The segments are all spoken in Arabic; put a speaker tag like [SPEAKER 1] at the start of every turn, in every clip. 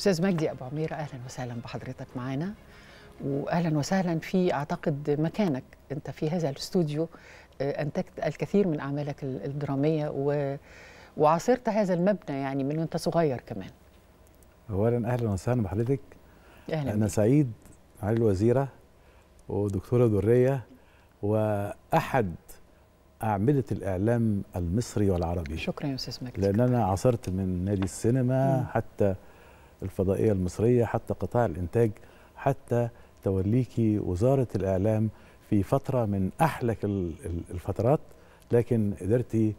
[SPEAKER 1] استاذ مجدي ابو عمير اهلا وسهلا بحضرتك معانا واهلا وسهلا في اعتقد مكانك انت في هذا الاستوديو آه، انتجت الكثير من اعمالك الدراميه و... وعاصرت هذا المبنى يعني من وانت صغير كمان
[SPEAKER 2] اولا اهلا وسهلا بحضرتك اهلا انا سعيد معالي الوزيره ودكتوره دريه واحد أعمدة الإعلام المصري والعربي شكرا يا أستاذ مجدي لأن أنا عاصرت من نادي السينما مم. حتى الفضائية المصرية حتى قطاع الإنتاج حتى توليكي وزارة الإعلام في فترة من أحلك الفترات لكن قدرتي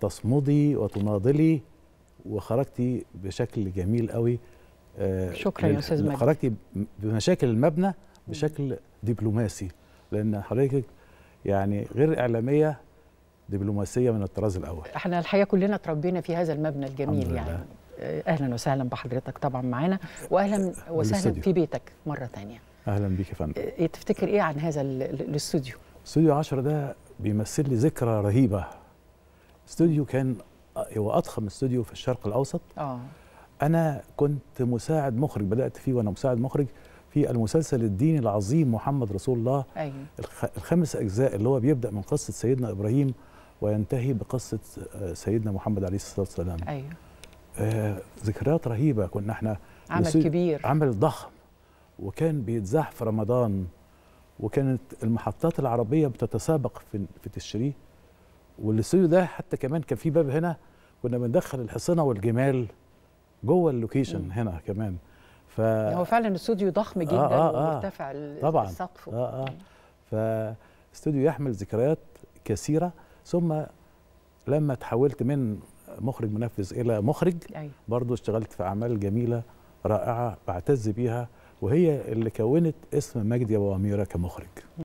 [SPEAKER 2] تصمدي وتناضلي وخرجتي بشكل جميل قوي آه، شكرا يا استاذ مجدي خرجتي بمشاكل المبنى بشكل دبلوماسي لان حضرتك يعني غير اعلاميه دبلوماسيه من الطراز الاول
[SPEAKER 1] احنا الحقيقه كلنا تربينا في هذا المبنى الجميل يعني اهلا وسهلا بحضرتك طبعا معانا واهلا وسهلا في بيتك مره ثانيه
[SPEAKER 2] اهلا بيك يا فندم إيه،
[SPEAKER 1] إيه، تفتكر ايه عن هذا الاستوديو
[SPEAKER 2] استوديو 10 ده بيمثل لي ذكرى رهيبه استوديو كان آه، هو اضخم استوديو في الشرق الاوسط اه انا كنت مساعد مخرج بدات فيه وانا مساعد مخرج في المسلسل الديني العظيم محمد رسول الله أيوه. الخمس اجزاء اللي هو بيبدا من قصه سيدنا ابراهيم وينتهي بقصه آه، سيدنا محمد عليه الصلاه والسلام أيوه. آه، ذكريات رهيبه كنا احنا عمل كبير عمل ضخم وكان بيتذاع في رمضان وكانت المحطات العربيه بتتسابق في في تشريه والاستوديو ده حتى كمان كان في باب هنا كنا بندخل الحصنه والجمال جوه اللوكيشن هنا كمان ف هو
[SPEAKER 1] فعلا استوديو ضخم آه، جدا آه آه آه ومرتفع طبعا السقف
[SPEAKER 2] اه اه فاستوديو يحمل ذكريات كثيره ثم لما تحولت من مخرج منفذ الى مخرج أيوة. برضو اشتغلت في اعمال جميله رائعه بعتز بيها وهي اللي كونت اسم مجدي ابو اميره كمخرج